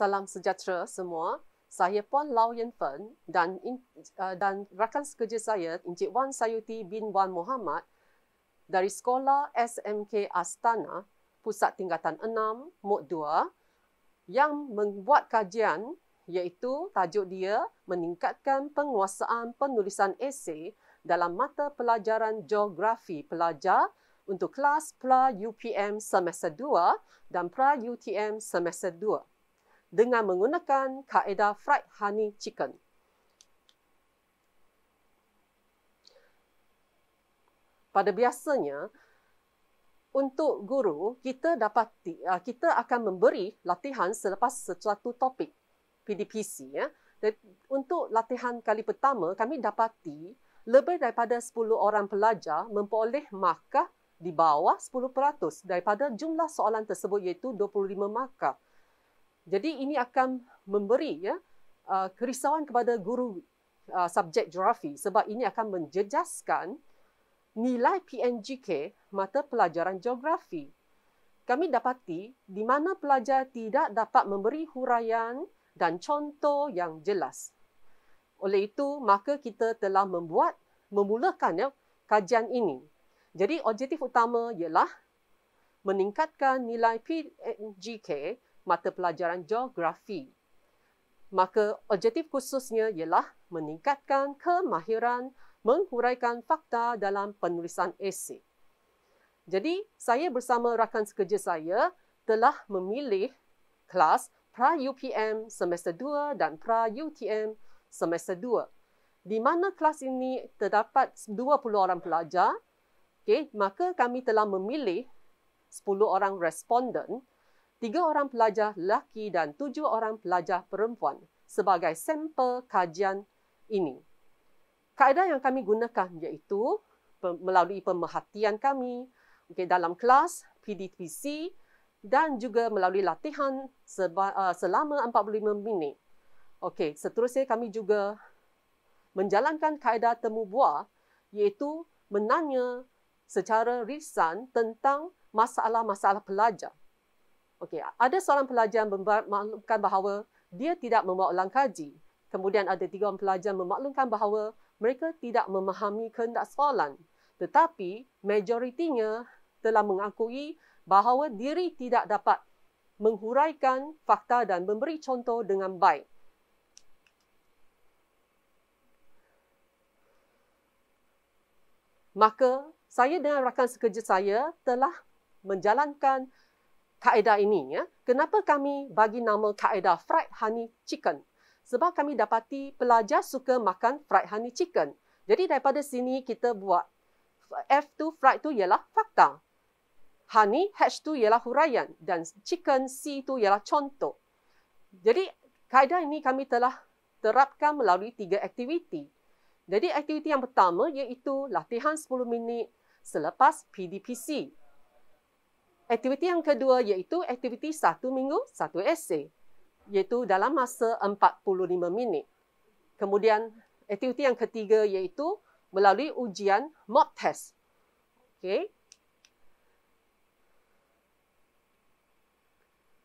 Salam sejahtera semua. Saya Puan Lau Yen Fen dan, uh, dan rakan sekerja saya Encik Wan Sayuti bin Wan Muhammad dari Sekolah SMK Astana, Pusat Tingkatan 6, Mod 2 yang membuat kajian iaitu tajuk dia Meningkatkan Penguasaan Penulisan Esei dalam Mata Pelajaran Geografi Pelajar untuk kelas Pra-UPM Semester 2 dan Pra-UTM Semester 2 dengan menggunakan kaedah fried honey chicken. Pada biasanya, untuk guru kita dapat ah, kita akan memberi latihan selepas sesuatu topik PDPC ya. Untuk latihan kali pertama kami dapati lebih daripada 10 orang pelajar memperoleh markah di bawah 10% daripada jumlah soalan tersebut iaitu 25 markah. Jadi ini akan memberi ya uh, kerisauan kepada guru uh, subjek geografi sebab ini akan menjejaskan nilai PNGK mata pelajaran geografi. Kami dapati di mana pelajar tidak dapat memberi huraian dan contoh yang jelas. Oleh itu, maka kita telah membuat memulakan ya, kajian ini. Jadi objektif utama ialah meningkatkan nilai PNGK mata pelajaran geografi. Maka objektif khususnya ialah meningkatkan kemahiran menghuraikan fakta dalam penulisan esei. Jadi, saya bersama rakan sekerja saya telah memilih kelas Pra-UPM semester 2 dan Pra-UTM semester 2. Di mana kelas ini terdapat 20 orang pelajar, okay, maka kami telah memilih 10 orang responden tiga orang pelajar lelaki dan tujuh orang pelajar perempuan sebagai sampel kajian ini. Kaedah yang kami gunakan iaitu melalui pemerhatian kami okay, dalam kelas, PDPC dan juga melalui latihan uh, selama 45 minit. Okey, seterusnya kami juga menjalankan kaedah temu buah iaitu menanya secara risan tentang masalah-masalah pelajar. Okey, ada seorang pelajar memaklumkan bahawa dia tidak membawa ulang kaji. Kemudian ada tiga orang pelajar memaklumkan bahawa mereka tidak memahami kehendak soalan. Tetapi majoritinya telah mengakui bahawa diri tidak dapat menghuraikan fakta dan memberi contoh dengan baik. Maka saya dengan rakan sekerja saya telah menjalankan kaedah ini. Ya. Kenapa kami bagi nama kaedah fried honey chicken? Sebab kami dapati pelajar suka makan fried honey chicken. Jadi daripada sini kita buat F tu fried tu ialah fakta. Honey H tu ialah huraian dan chicken C tu ialah contoh. Jadi kaedah ini kami telah terapkan melalui tiga aktiviti. Jadi aktiviti yang pertama iaitu latihan 10 minit selepas PDPC Aktiviti yang kedua iaitu aktiviti satu minggu, satu esei. Iaitu dalam masa 45 minit. Kemudian aktiviti yang ketiga iaitu melalui ujian mock test. Okay.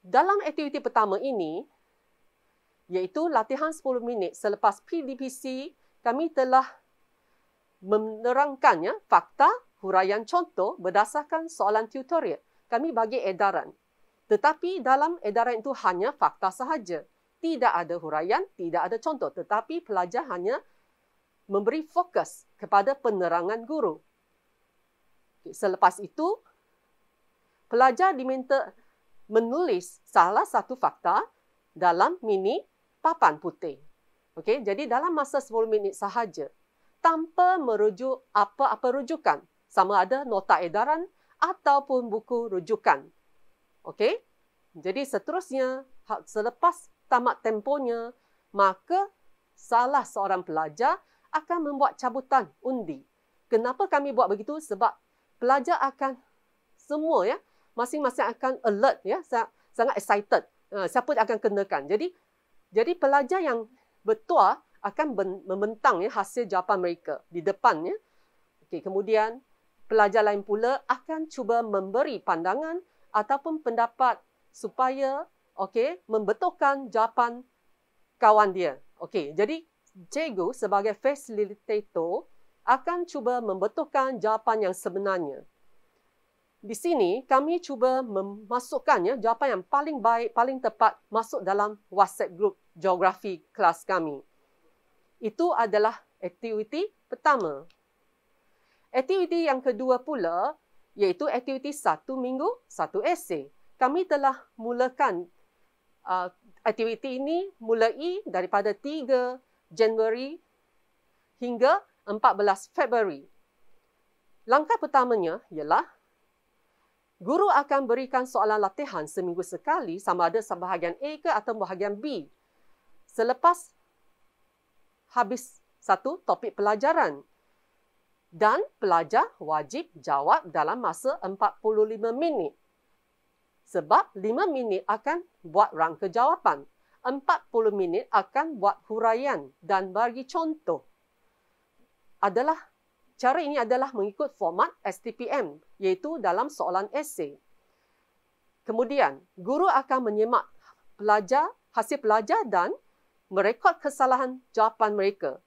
Dalam aktiviti pertama ini, iaitu latihan 10 minit selepas PDPC, kami telah menerangkan ya, fakta huraian contoh berdasarkan soalan tutorial kami bagi edaran. Tetapi dalam edaran itu hanya fakta sahaja. Tidak ada huraian, tidak ada contoh. Tetapi pelajar hanya memberi fokus kepada penerangan guru. Selepas itu, pelajar diminta menulis salah satu fakta dalam mini papan putih. Okay, jadi dalam masa 10 minit sahaja, tanpa merujuk apa-apa rujukan, sama ada nota edaran ataupun buku rujukan. Okey? Jadi seterusnya, selepas tamat temponya, maka salah seorang pelajar akan membuat cabutan undi. Kenapa kami buat begitu? Sebab pelajar akan semua ya, masing-masing akan alert ya, sangat excited. Ha, siapa yang akan kenakan. Jadi jadi pelajar yang bertuah akan membentang ya hasil jawapan mereka di depan ya. Okey, kemudian pelajar lain pula akan cuba memberi pandangan ataupun pendapat supaya okey membetulkan jawapan kawan dia. Okey, jadi cikgu sebagai facilitator akan cuba membetulkan jawapan yang sebenarnya. Di sini kami cuba memasukkan ya jawapan yang paling baik, paling tepat masuk dalam WhatsApp group geografi kelas kami. Itu adalah aktiviti pertama. Aktiviti yang kedua pula iaitu aktiviti satu minggu, satu esei. Kami telah mulakan uh, aktiviti ini mulai daripada 3 Januari hingga 14 Februari. Langkah pertamanya ialah guru akan berikan soalan latihan seminggu sekali sama ada sebahagian A ke atau bahagian B. Selepas habis satu topik pelajaran, dan pelajar wajib jawab dalam masa 45 minit. Sebab 5 minit akan buat rangka jawapan, 40 minit akan buat huraian dan bagi contoh. Adalah cara ini adalah mengikut format STPM iaitu dalam soalan esei. Kemudian, guru akan menyemak pelajar, hasil pelajar dan merekod kesalahan jawapan mereka.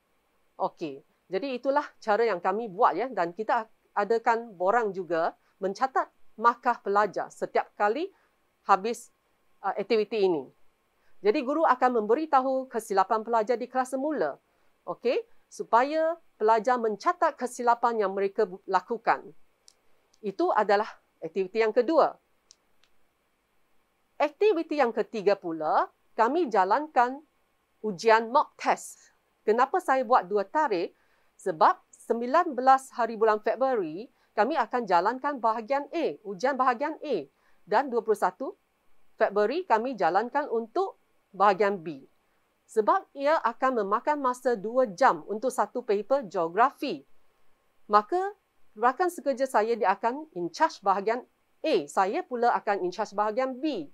Okey, jadi itulah cara yang kami buat ya dan kita adakan borang juga mencatat markah pelajar setiap kali habis uh, aktiviti ini. Jadi guru akan memberitahu kesilapan pelajar di kelas semula. Okey, supaya pelajar mencatat kesilapan yang mereka lakukan. Itu adalah aktiviti yang kedua. Aktiviti yang ketiga pula, kami jalankan ujian mock test. Kenapa saya buat dua tarikh? sebab 19 hari bulan Februari kami akan jalankan bahagian A, ujian bahagian A dan 21 Februari kami jalankan untuk bahagian B. Sebab ia akan memakan masa 2 jam untuk satu paper geografi. Maka rakan sekerja saya dia akan in charge bahagian A, saya pula akan in charge bahagian B.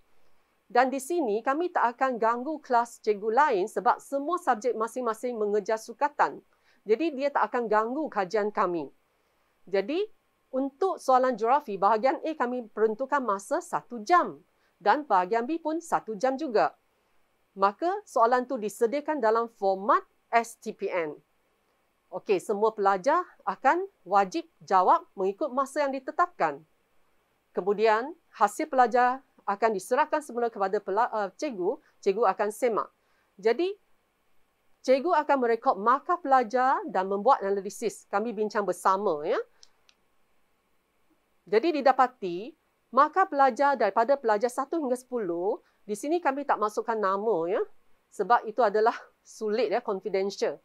Dan di sini kami tak akan ganggu kelas cikgu lain sebab semua subjek masing-masing mengejar sukatan. Jadi dia tak akan ganggu kajian kami. Jadi untuk soalan geografi, bahagian A kami peruntukkan masa satu jam dan bahagian B pun satu jam juga. Maka soalan tu disediakan dalam format STPN. Okey, semua pelajar akan wajib jawab mengikut masa yang ditetapkan. Kemudian hasil pelajar akan diserahkan semula kepada eh, cikgu, cikgu akan semak. Jadi cikgu akan merekod markah pelajar dan membuat analisis. Kami bincang bersama ya. Jadi didapati markah pelajar daripada pelajar 1 hingga 10, di sini kami tak masukkan nama ya sebab itu adalah sulit ya confidential.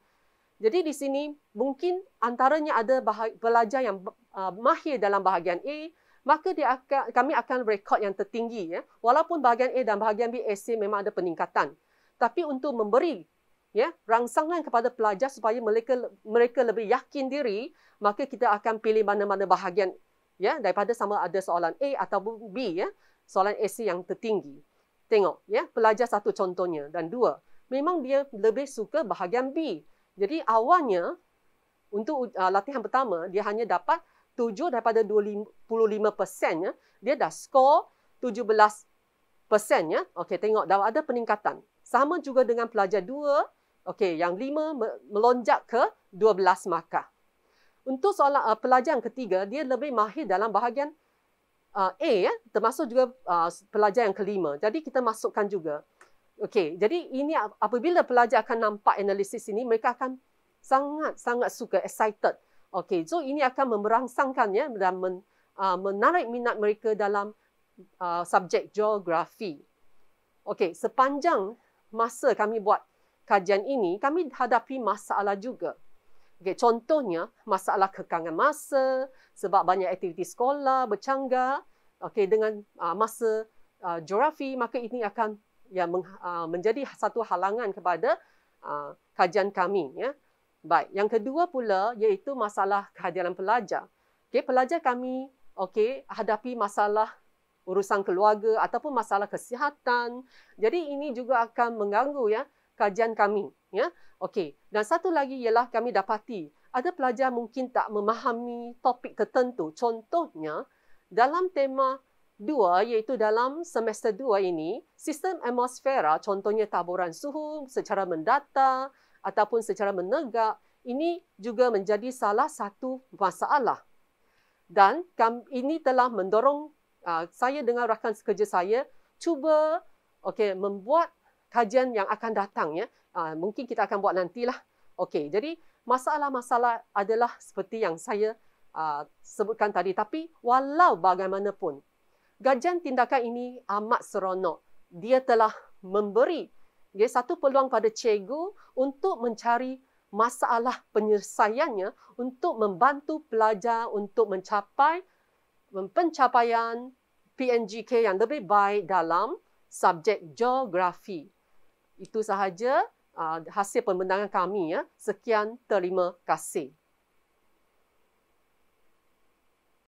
Jadi di sini mungkin antaranya ada pelajar yang uh, mahir dalam bahagian A, maka dia akan, kami akan rekod yang tertinggi ya. Walaupun bahagian A dan bahagian B essay memang ada peningkatan. Tapi untuk memberi ya rangsangan kepada pelajar supaya mereka mereka lebih yakin diri maka kita akan pilih mana-mana bahagian ya daripada sama ada soalan A ataupun B ya soalan AC yang tertinggi tengok ya pelajar satu contohnya dan dua memang dia lebih suka bahagian B jadi awalnya untuk uh, latihan pertama dia hanya dapat 7 daripada 25% ya dia dah skor 17% ya okey tengok dah ada peningkatan sama juga dengan pelajar dua Okey, yang lima melonjak ke dua belas markah. Untuk soalan uh, pelajar yang ketiga, dia lebih mahir dalam bahagian uh, A, ya, termasuk juga uh, pelajar yang kelima. Jadi kita masukkan juga. Okey, jadi ini apabila pelajar akan nampak analisis ini, mereka akan sangat-sangat suka, excited. Okey, so ini akan memerangsangkan ya, dan men, uh, menarik minat mereka dalam uh, subjek geografi. Okey, sepanjang masa kami buat kajian ini, kami hadapi masalah juga. Okay, contohnya, masalah kekangan masa sebab banyak aktiviti sekolah, bercanggah. Okay, dengan uh, masa uh, geografi, maka ini akan ya, meng, uh, menjadi satu halangan kepada uh, kajian kami. Ya. Baik, yang kedua pula iaitu masalah kehadiran pelajar. Okay, pelajar kami okay, hadapi masalah urusan keluarga ataupun masalah kesihatan. Jadi ini juga akan mengganggu ya, kajian kami. Ya, okay. Dan satu lagi ialah kami dapati ada pelajar mungkin tak memahami topik tertentu. Contohnya, dalam tema dua iaitu dalam semester dua ini, sistem atmosfera, contohnya taburan suhu secara mendata ataupun secara menegak, ini juga menjadi salah satu masalah. Dan ini telah mendorong ah, saya dengan rakan sekerja saya cuba okay, membuat kajian yang akan datang ya. Ah, mungkin kita akan buat nantilah. Okey, jadi masalah-masalah adalah seperti yang saya ah, sebutkan tadi tapi walau bagaimanapun gajian tindakan ini amat seronok. Dia telah memberi dia satu peluang pada cikgu untuk mencari masalah penyelesaiannya untuk membantu pelajar untuk mencapai pencapaian PNGK yang lebih baik dalam subjek geografi. Itu sahaja uh, hasil pembendangan kami ya. Sekian terima kasih.